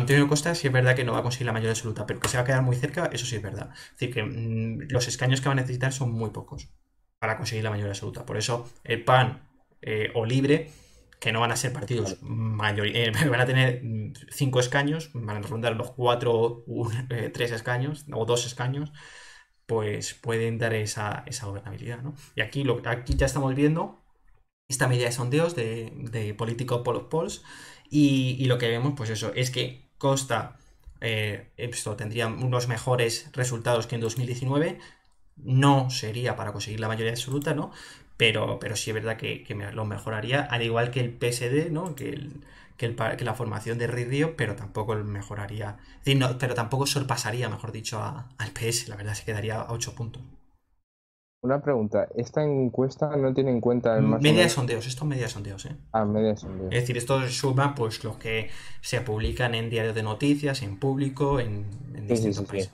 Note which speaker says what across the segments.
Speaker 1: Antonio Costa sí es verdad que no va a conseguir la mayoría absoluta, pero que se va a quedar muy cerca, eso sí es verdad. Es decir, que mm, los escaños que va a necesitar son muy pocos para conseguir la mayoría absoluta. Por eso el PAN eh, o Libre, que no van a ser partidos mayor, eh, van a tener mm, cinco escaños, van a rondar los cuatro, eh, tres escaños o dos escaños, pues pueden dar esa, esa gobernabilidad. Y aquí, lo, aquí ya estamos viendo esta medida de sondeos de, de político por los polls y, y lo que vemos, pues eso, es que Costa, eh, esto tendría unos mejores resultados que en 2019. No sería para conseguir la mayoría absoluta, ¿no? Pero, pero sí es verdad que, lo mejoraría, al igual que el PSD, ¿no? Que, la formación de Río, pero tampoco mejoraría. pero tampoco sorpasaría, mejor dicho, al PS, la verdad, se quedaría a 8 puntos.
Speaker 2: Una pregunta, ¿esta encuesta no tiene en cuenta el mm, Media de sondeos,
Speaker 1: esto media de sondeos, ¿eh?
Speaker 2: Ah, media sondeos. Es decir,
Speaker 1: esto suma pues los que se publican en diarios de noticias, en público, en,
Speaker 2: distintos países.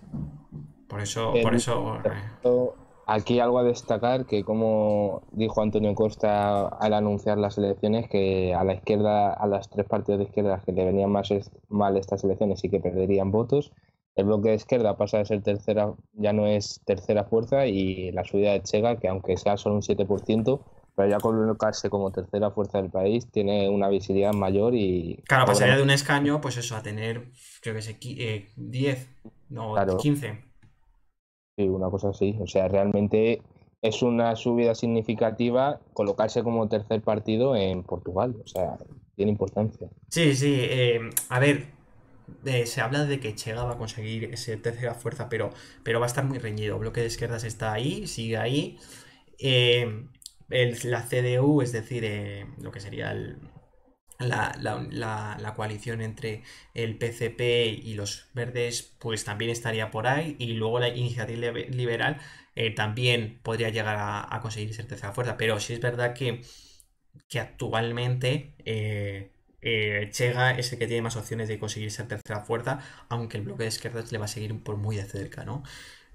Speaker 1: Por eso, por eso. Eh.
Speaker 2: Aquí algo a destacar que como dijo Antonio Costa al anunciar las elecciones, que a la izquierda, a las tres partidos de izquierda que le venían más mal estas elecciones y que perderían votos, el bloque de izquierda pasa de ser tercera, ya no es tercera fuerza y la subida de Chega, que aunque sea solo un 7%, pero ya colocarse como tercera fuerza del país tiene una visibilidad mayor y... Claro, pasaría de un
Speaker 1: escaño, pues eso, a tener, yo que sé, 10, eh, no, 15.
Speaker 2: Sí, una cosa así. O sea, realmente es una subida significativa colocarse como tercer partido en Portugal. O sea, tiene importancia.
Speaker 1: Sí, sí. Eh, a ver, se habla de que Chega va a conseguir ese tercera fuerza, pero, pero va a estar muy reñido. bloque de izquierdas está ahí, sigue ahí. Eh, la CDU, es decir, eh, lo que sería la, coalición entre el PCP y los verdes, pues también estaría por ahí. Y luego la iniciativa liberal eh, también podría llegar a, conseguir ser tercera fuerza. Pero sí es verdad que, que actualmente eh, Chega es el que tiene más opciones de conseguir esa tercera fuerza, aunque el bloque de izquierdas le va a seguir por muy de cerca, ¿no?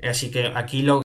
Speaker 1: Así que aquí lo